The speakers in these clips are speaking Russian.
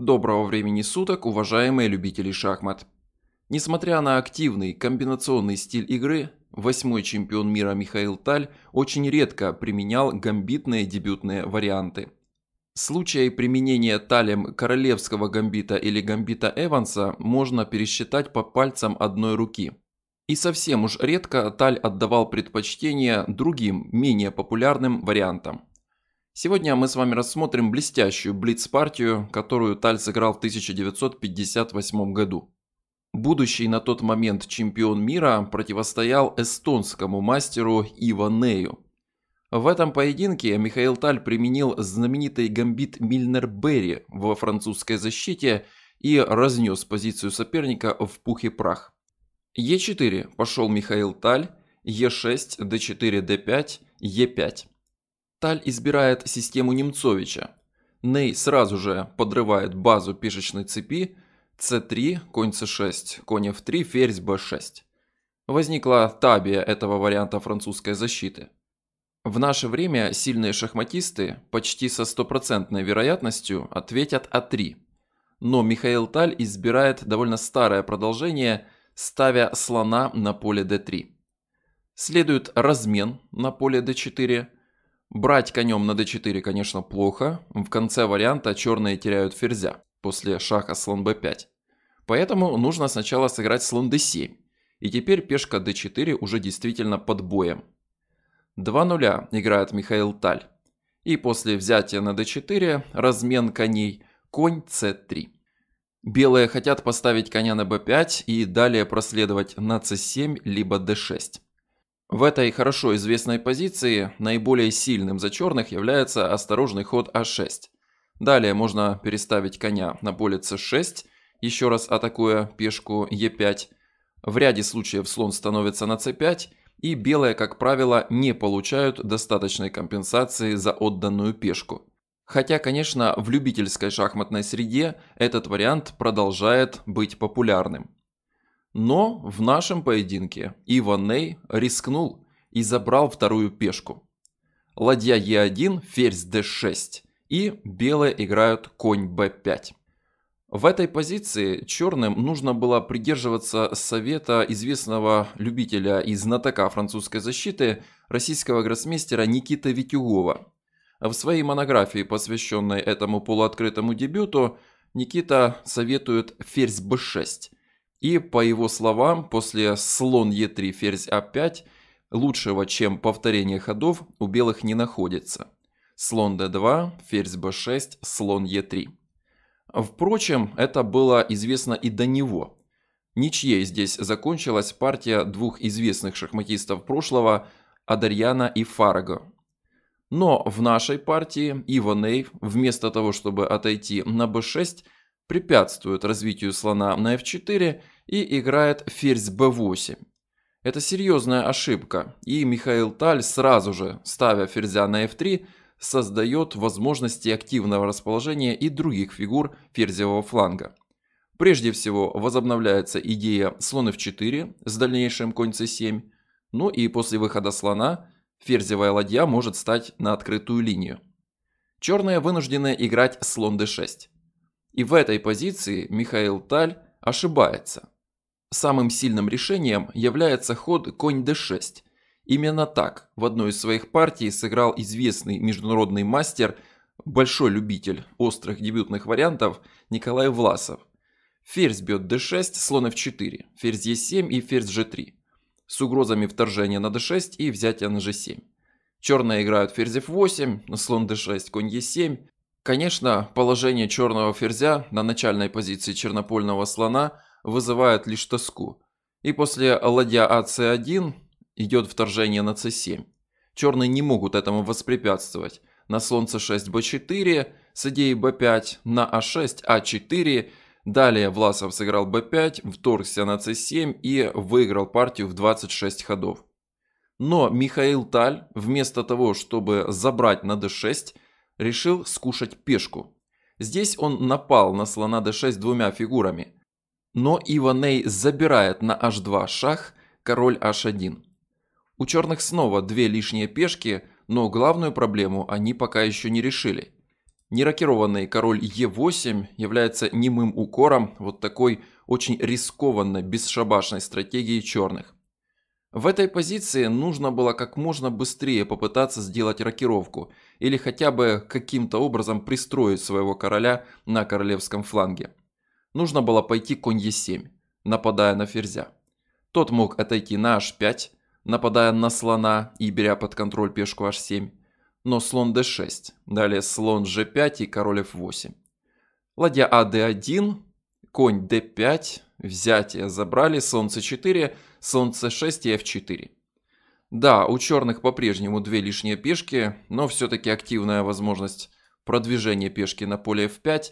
Доброго времени суток, уважаемые любители шахмат. Несмотря на активный комбинационный стиль игры, восьмой чемпион мира Михаил Таль очень редко применял гамбитные дебютные варианты. Случаи применения Талем королевского гамбита или гамбита Эванса можно пересчитать по пальцам одной руки. И совсем уж редко Таль отдавал предпочтение другим, менее популярным вариантам. Сегодня мы с вами рассмотрим блестящую блиц-партию, которую Таль сыграл в 1958 году. Будущий на тот момент чемпион мира противостоял эстонскому мастеру Иванею. В этом поединке Михаил Таль применил знаменитый гамбит Мильнер-Берри во французской защите и разнес позицию соперника в пух и прах. Е4 пошел Михаил Таль, Е6, Д4, Д5, Е5. Таль избирает систему Немцовича. Ней сразу же подрывает базу пешечной цепи c3, конь c6, конь f3, ферзь b6. Возникла табия этого варианта французской защиты. В наше время сильные шахматисты почти со стопроцентной вероятностью ответят А3. Но Михаил Таль избирает довольно старое продолжение, ставя слона на поле d3. Следует размен на поле d4, Брать конем на d4, конечно, плохо. В конце варианта черные теряют ферзя после шаха слон b5. Поэтому нужно сначала сыграть слон d7. И теперь пешка d4 уже действительно под боем. 2-0 играет Михаил Таль. И после взятия на d4 размен коней конь c3. Белые хотят поставить коня на b5 и далее проследовать на c7 либо d6. В этой хорошо известной позиции наиболее сильным за черных является осторожный ход А6. Далее можно переставить коня на поле С6, еще раз атакуя пешку Е5. В ряде случаев слон становится на С5, и белые, как правило, не получают достаточной компенсации за отданную пешку. Хотя, конечно, в любительской шахматной среде этот вариант продолжает быть популярным. Но в нашем поединке Иван Ней рискнул и забрал вторую пешку. Ладья Е1, ферзь d6 и белые играют конь b5. В этой позиции черным нужно было придерживаться совета известного любителя и знатока французской защиты российского гроссмейстера Никита Витюгова. В своей монографии, посвященной этому полуоткрытому дебюту, Никита советует ферзь b6 и, по его словам, после слон Е3, ферзь А5, лучшего, чем повторение ходов, у белых не находится. Слон d2, ферзь b6, слон е 3 Впрочем, это было известно и до него. Ничьей здесь закончилась партия двух известных шахматистов прошлого Адарьяна и Фарго. Но в нашей партии Иван вместо того, чтобы отойти на b6, препятствует развитию слона на f4 и играет ферзь b8. Это серьезная ошибка, и Михаил Таль сразу же, ставя ферзя на f3, создает возможности активного расположения и других фигур ферзевого фланга. Прежде всего возобновляется идея слон f4 с дальнейшим конь c7, ну и после выхода слона ферзевая ладья может стать на открытую линию. Черные вынуждены играть слон d6. И в этой позиции Михаил Таль ошибается. Самым сильным решением является ход конь d6. Именно так в одной из своих партий сыграл известный международный мастер, большой любитель острых дебютных вариантов Николай Власов. Ферзь бьет d6, слон f4, ферзь e7 и ферзь g3. С угрозами вторжения на d6 и взятия на g7. Черные играют ферзь f8, слон d6, конь e7, Конечно, положение черного ферзя на начальной позиции чернопольного слона вызывает лишь тоску. И после ладья АЦ1 идет вторжение на С7. Черные не могут этому воспрепятствовать. На слон С6 Б4, с идеей Б5 на А6, А4. Далее Власов сыграл Б5, вторгся на С7 и выиграл партию в 26 ходов. Но Михаил Таль, вместо того, чтобы забрать на d6, решил скушать пешку. Здесь он напал на слона d6 двумя фигурами. Но Иваней забирает на h2 шах, король h1. У черных снова две лишние пешки, но главную проблему они пока еще не решили. Нерокированный король e 8 является немым укором вот такой очень рискованной бесшабашной стратегии черных. В этой позиции нужно было как можно быстрее попытаться сделать рокировку или хотя бы каким-то образом пристроить своего короля на королевском фланге. Нужно было пойти конь Е7, нападая на ферзя. Тот мог отойти на H5, нападая на слона и беря под контроль пешку H7, но слон D6, далее слон G5 и король F8. Ладья АD1, конь D5, взятие забрали, солнце 4– Солнце c6 и f4. Да, у черных по-прежнему две лишние пешки, но все-таки активная возможность продвижения пешки на поле f5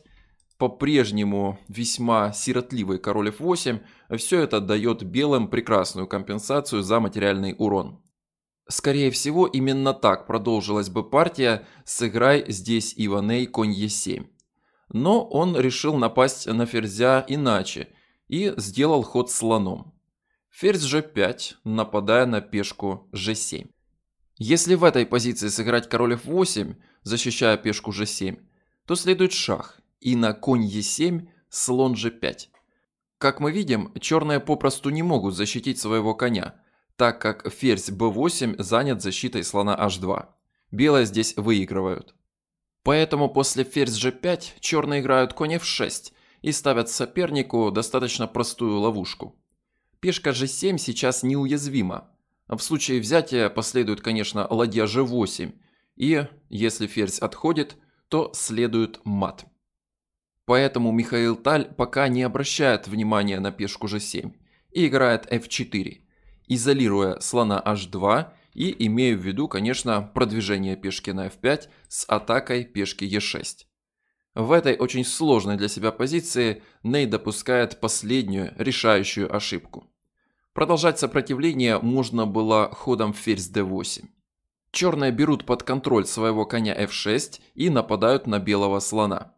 по-прежнему весьма сиротливый король f8, все это дает белым прекрасную компенсацию за материальный урон. Скорее всего, именно так продолжилась бы партия «Сыграй здесь Иваней конь е 7 Но он решил напасть на ферзя иначе и сделал ход слоном ферзь g5, нападая на пешку g7. Если в этой позиции сыграть король f8, защищая пешку g7, то следует шах и на конь e7, слон g5. Как мы видим, черные попросту не могут защитить своего коня, так как ферзь b8 занят защитой слона h2. Белые здесь выигрывают. Поэтому после ферзь g5 черные играют конь f6 и ставят сопернику достаточно простую ловушку. Пешка G7 сейчас неуязвима. В случае взятия последует, конечно, ладья G8. И, если ферзь отходит, то следует мат. Поэтому Михаил Таль пока не обращает внимания на пешку G7 и играет F4, изолируя слона H2 и имея в виду, конечно, продвижение пешки на F5 с атакой пешки E6. В этой очень сложной для себя позиции Ней допускает последнюю решающую ошибку. Продолжать сопротивление можно было ходом ферзь d8. Черные берут под контроль своего коня f6 и нападают на белого слона.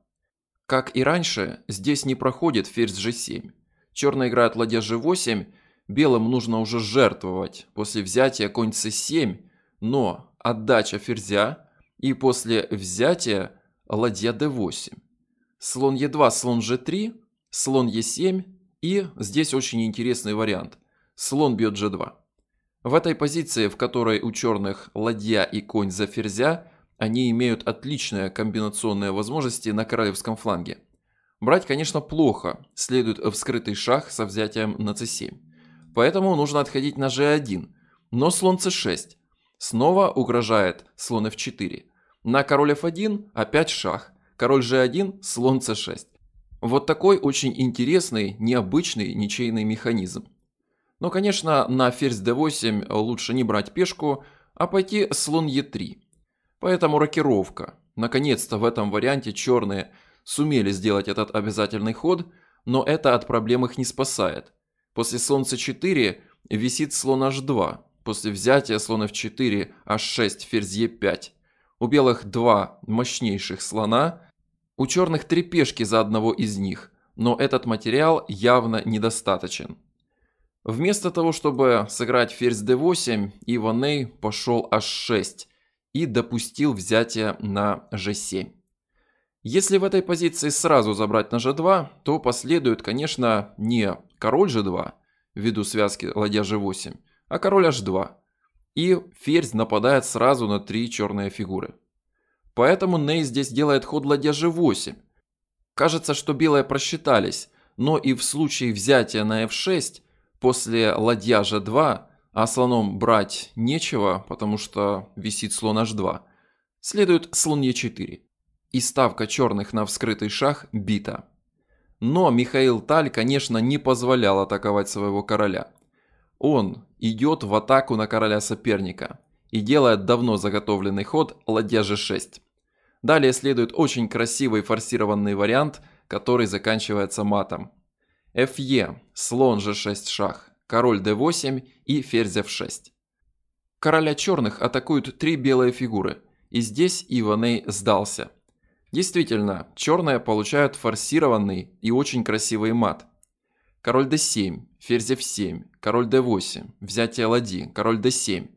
Как и раньше, здесь не проходит ферзь g7. Черные играют ладья g8, белым нужно уже жертвовать после взятия конь c7, но отдача ферзя и после взятия ладья d8. Слон e2, слон g3, слон e7 и здесь очень интересный вариант – слон бьет g2. В этой позиции, в которой у черных ладья и конь за ферзя, они имеют отличные комбинационные возможности на королевском фланге. Брать, конечно, плохо, следует вскрытый шах со взятием на c7. Поэтому нужно отходить на g1, но слон c6. Снова угрожает слон f4. На король f1 опять шах, король g1, слон c6. Вот такой очень интересный, необычный ничейный механизм. Но, конечно, на ферзь d8 лучше не брать пешку, а пойти слон e3. Поэтому рокировка. Наконец-то в этом варианте черные сумели сделать этот обязательный ход, но это от проблем их не спасает. После слон c4 висит слон h2, после взятия слона f4, h6, ферзь e5. У белых два мощнейших слона, у черных три пешки за одного из них, но этот материал явно недостаточен. Вместо того, чтобы сыграть ферзь d8, Иваней пошел h6 и допустил взятие на g7. Если в этой позиции сразу забрать на g2, то последует, конечно, не король g2, ввиду связки ладья g8, а король h2. И ферзь нападает сразу на три черные фигуры. Поэтому Ней здесь делает ход ладья g8. Кажется, что белые просчитались, но и в случае взятия на f6 После ладья g2, а слоном брать нечего, потому что висит слон h2, следует слон e4. И ставка черных на вскрытый шах бита. Но Михаил Таль, конечно, не позволял атаковать своего короля. Он идет в атаку на короля соперника и делает давно заготовленный ход ладья g6. Далее следует очень красивый форсированный вариант, который заканчивается матом. Фе, слон же 6 шах, король d8 и ферзь f6. Короля черных атакуют три белые фигуры, и здесь Иваней сдался. Действительно, черные получают форсированный и очень красивый мат. Король d7, ферзь f7, король d8, взятие ладьи, король d7,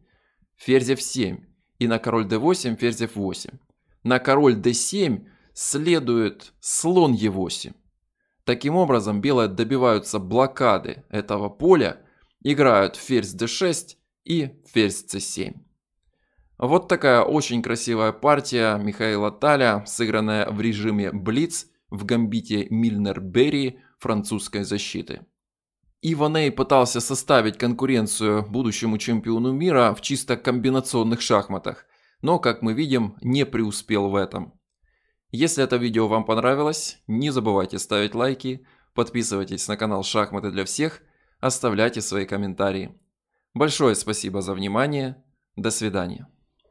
ферзь f7 и на король d8, ферзь f8. На король d7 следует слон e8. Таким образом, белые добиваются блокады этого поля, играют ферзь d6 и ферзь c7. Вот такая очень красивая партия Михаила Таля, сыгранная в режиме Блиц в гамбите Мильнер-Берри французской защиты. Иваней пытался составить конкуренцию будущему чемпиону мира в чисто комбинационных шахматах, но, как мы видим, не преуспел в этом. Если это видео вам понравилось, не забывайте ставить лайки, подписывайтесь на канал «Шахматы для всех», оставляйте свои комментарии. Большое спасибо за внимание, до свидания.